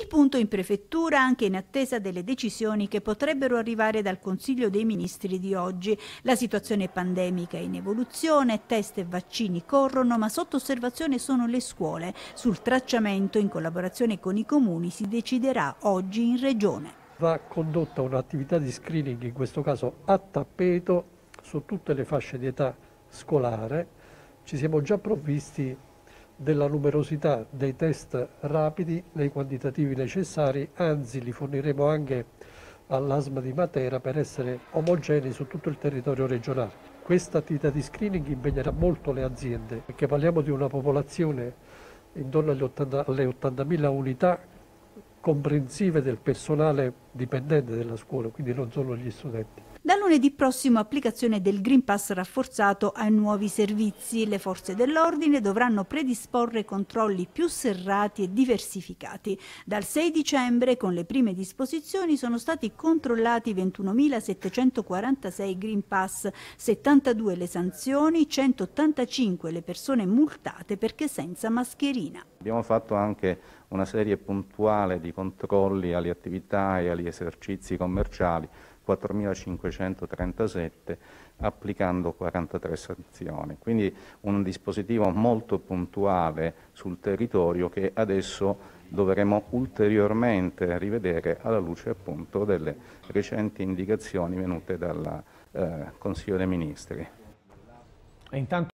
Il punto in prefettura anche in attesa delle decisioni che potrebbero arrivare dal Consiglio dei Ministri di oggi. La situazione pandemica è in evoluzione, test e vaccini corrono, ma sotto osservazione sono le scuole. Sul tracciamento in collaborazione con i comuni si deciderà oggi in regione. Va condotta un'attività di screening, in questo caso a tappeto, su tutte le fasce di età scolare. Ci siamo già provvisti della numerosità dei test rapidi nei quantitativi necessari, anzi li forniremo anche all'ASMA di Matera per essere omogenei su tutto il territorio regionale. Questa attività di screening impegnerà molto le aziende perché parliamo di una popolazione intorno alle 80.000 unità comprensive del personale dipendente della scuola, quindi non solo gli studenti. Da lunedì prossimo applicazione del Green Pass rafforzato ai nuovi servizi. Le forze dell'ordine dovranno predisporre controlli più serrati e diversificati. Dal 6 dicembre, con le prime disposizioni, sono stati controllati 21.746 Green Pass, 72 le sanzioni, 185 le persone multate perché senza mascherina. Abbiamo fatto anche una serie puntuale di controlli alle attività e agli vari esercizi commerciali 4.537 applicando 43 sanzioni. Quindi un dispositivo molto puntuale sul territorio che adesso dovremo ulteriormente rivedere alla luce appunto delle recenti indicazioni venute dal eh, Consiglio dei Ministri. intanto...